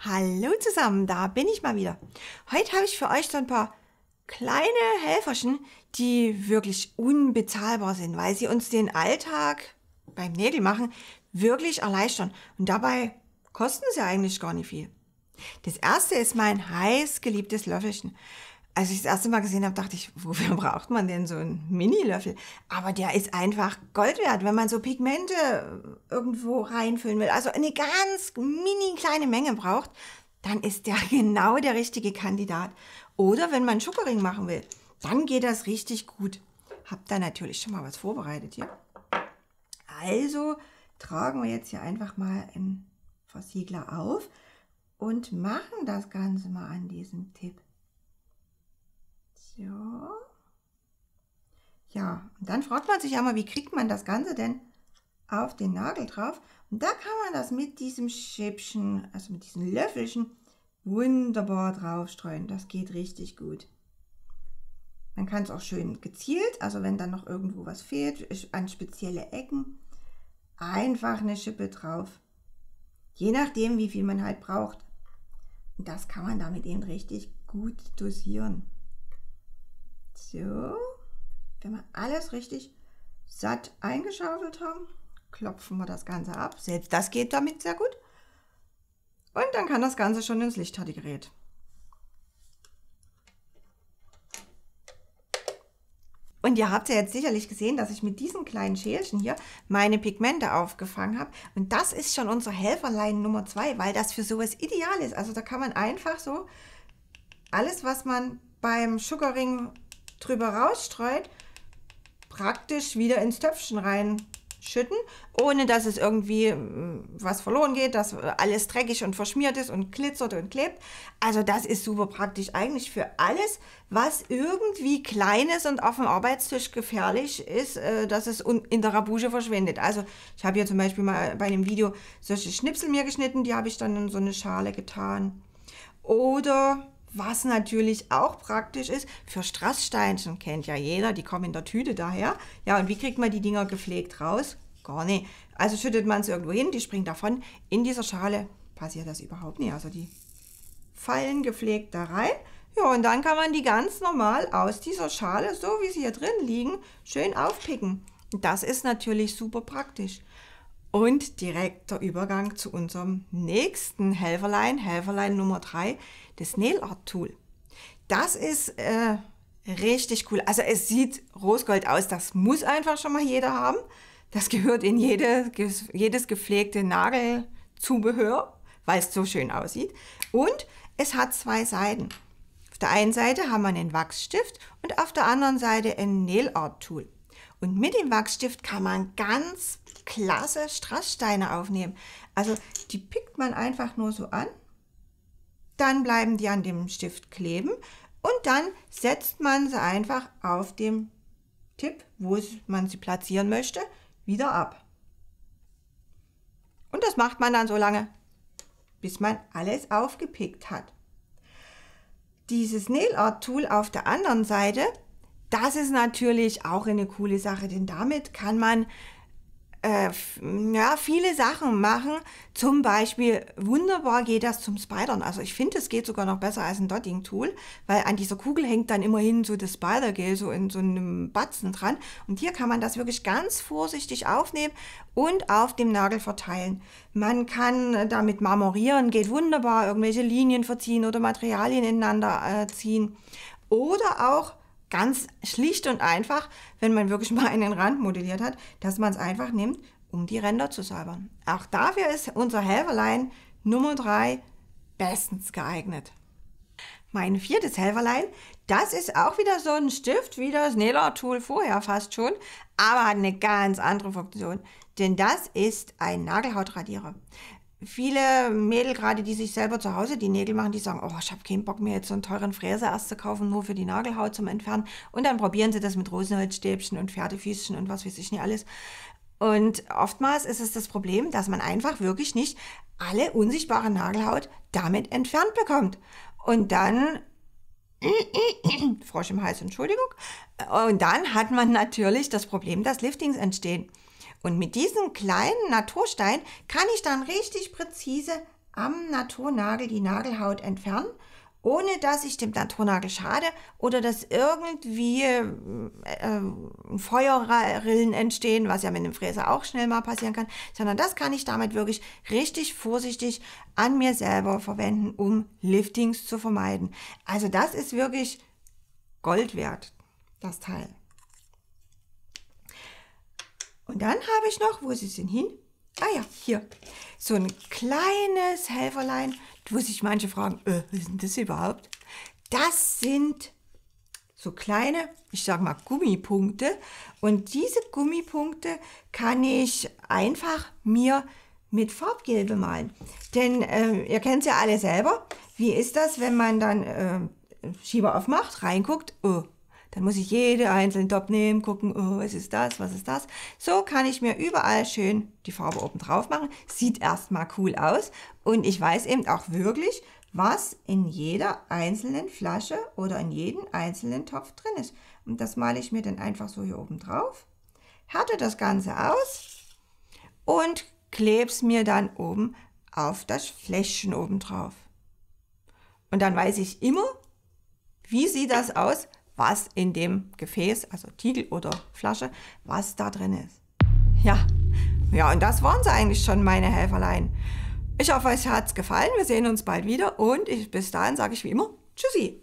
Hallo zusammen, da bin ich mal wieder. Heute habe ich für euch so ein paar kleine Helferchen, die wirklich unbezahlbar sind, weil sie uns den Alltag beim Nägel machen wirklich erleichtern. Und dabei kosten sie eigentlich gar nicht viel. Das erste ist mein heiß geliebtes Löffelchen als ich das erste Mal gesehen habe, dachte ich, wofür braucht man denn so einen Mini-Löffel? Aber der ist einfach Gold wert, wenn man so Pigmente äh, irgendwo reinfüllen will. Also eine ganz mini kleine Menge braucht, dann ist der genau der richtige Kandidat. Oder wenn man Schuckering machen will, dann geht das richtig gut. Hab da natürlich schon mal was vorbereitet hier. Also tragen wir jetzt hier einfach mal einen Versiegler auf und machen das Ganze mal an diesem Tipp. So. Ja, und dann fragt man sich ja mal, wie kriegt man das Ganze denn auf den Nagel drauf? Und da kann man das mit diesem Schippchen, also mit diesem Löffelchen, wunderbar draufstreuen. Das geht richtig gut. Man kann es auch schön gezielt, also wenn dann noch irgendwo was fehlt, an spezielle Ecken, einfach eine Schippe drauf. Je nachdem, wie viel man halt braucht. Und das kann man damit eben richtig gut dosieren. So, wenn wir alles richtig satt eingeschaufelt haben, klopfen wir das Ganze ab. Selbst das geht damit sehr gut. Und dann kann das Ganze schon ins Lichthaltegerät. Und ihr habt ja jetzt sicherlich gesehen, dass ich mit diesen kleinen Schälchen hier meine Pigmente aufgefangen habe. Und das ist schon unser Helferlein Nummer 2, weil das für sowas ideal ist. Also da kann man einfach so alles, was man beim Sugaring drüber rausstreut, praktisch wieder ins Töpfchen reinschütten, ohne dass es irgendwie äh, was verloren geht, dass alles dreckig und verschmiert ist und glitzert und klebt. Also das ist super praktisch eigentlich für alles, was irgendwie klein ist und auf dem Arbeitstisch gefährlich ist, äh, dass es in der Rabouche verschwindet. Also ich habe hier zum Beispiel mal bei einem Video solche Schnipsel mir geschnitten, die habe ich dann in so eine Schale getan. Oder was natürlich auch praktisch ist für Strasssteinchen, kennt ja jeder, die kommen in der Tüte daher. Ja, und wie kriegt man die Dinger gepflegt raus? Gar nicht. Also schüttet man sie irgendwo hin, die springen davon. In dieser Schale passiert das überhaupt nicht. Also die fallen gepflegt da rein. Ja, und dann kann man die ganz normal aus dieser Schale, so wie sie hier drin liegen, schön aufpicken. Das ist natürlich super praktisch. Und direkter Übergang zu unserem nächsten Helferlein, Helferlein Nummer 3, das Nail Art Tool. Das ist äh, richtig cool. Also es sieht rosgold aus, das muss einfach schon mal jeder haben. Das gehört in jede, jedes gepflegte Nagelzubehör, weil es so schön aussieht. Und es hat zwei Seiten. Auf der einen Seite haben wir einen Wachsstift und auf der anderen Seite ein Nail Art Tool. Und mit dem Wachsstift kann man ganz klasse Strasssteine aufnehmen. Also die pickt man einfach nur so an, dann bleiben die an dem Stift kleben und dann setzt man sie einfach auf dem Tipp, wo man sie platzieren möchte, wieder ab. Und das macht man dann so lange, bis man alles aufgepickt hat. Dieses Nailart-Tool auf der anderen Seite, das ist natürlich auch eine coole Sache, denn damit kann man äh, ja, viele Sachen machen. Zum Beispiel, wunderbar geht das zum Spidern. Also ich finde, es geht sogar noch besser als ein Dotting-Tool, weil an dieser Kugel hängt dann immerhin so das Spider-Gel so in so einem Batzen dran. Und hier kann man das wirklich ganz vorsichtig aufnehmen und auf dem Nagel verteilen. Man kann äh, damit marmorieren, geht wunderbar, irgendwelche Linien verziehen oder Materialien ineinander äh, ziehen. Oder auch ganz schlicht und einfach, wenn man wirklich mal einen Rand modelliert hat, dass man es einfach nimmt, um die Ränder zu säubern. Auch dafür ist unser Helferlein Nummer 3 bestens geeignet. Mein viertes Helferlein, das ist auch wieder so ein Stift wie das Nela-Tool vorher fast schon, aber hat eine ganz andere Funktion, denn das ist ein Nagelhautradierer viele Mädel, gerade die sich selber zu Hause die Nägel machen, die sagen, oh, ich habe keinen Bock mir jetzt so einen teuren Fräser erst zu kaufen, nur für die Nagelhaut zum Entfernen. Und dann probieren sie das mit Rosenholzstäbchen und Pferdefüßchen und was weiß ich nicht alles. Und oftmals ist es das Problem, dass man einfach wirklich nicht alle unsichtbare Nagelhaut damit entfernt bekommt. Und dann Frosch im Hals, Entschuldigung. Und dann hat man natürlich das Problem, dass Liftings entstehen. Und mit diesem kleinen Naturstein kann ich dann richtig präzise am Naturnagel die Nagelhaut entfernen, ohne dass ich dem Naturnagel schade oder dass irgendwie äh, äh, Feuerrillen entstehen, was ja mit dem Fräser auch schnell mal passieren kann, sondern das kann ich damit wirklich richtig vorsichtig an mir selber verwenden, um Liftings zu vermeiden. Also das ist wirklich Gold wert, das Teil. Und dann habe ich noch, wo sie sind hin? Ah ja, hier. So ein kleines Helferlein, wo sich manche fragen, äh, was sind das überhaupt? Das sind so kleine, ich sag mal Gummipunkte. Und diese Gummipunkte kann ich einfach mir mit Farbgel bemalen. Denn äh, ihr kennt es ja alle selber. Wie ist das, wenn man dann äh, Schieber aufmacht, reinguckt? Oh, dann muss ich jede einzelne Top nehmen, gucken, oh, was ist das, was ist das. So kann ich mir überall schön die Farbe oben drauf machen. Sieht erstmal cool aus und ich weiß eben auch wirklich, was in jeder einzelnen Flasche oder in jedem einzelnen Topf drin ist. Und das male ich mir dann einfach so hier oben drauf, härte das Ganze aus und klebe es mir dann oben auf das Fläschchen oben drauf. Und dann weiß ich immer, wie sieht das aus, was in dem Gefäß, also Tiegel oder Flasche, was da drin ist. Ja, ja, und das waren sie eigentlich schon, meine Helferlein. Ich hoffe, euch hat es gefallen. Wir sehen uns bald wieder und ich, bis dahin sage ich wie immer Tschüssi.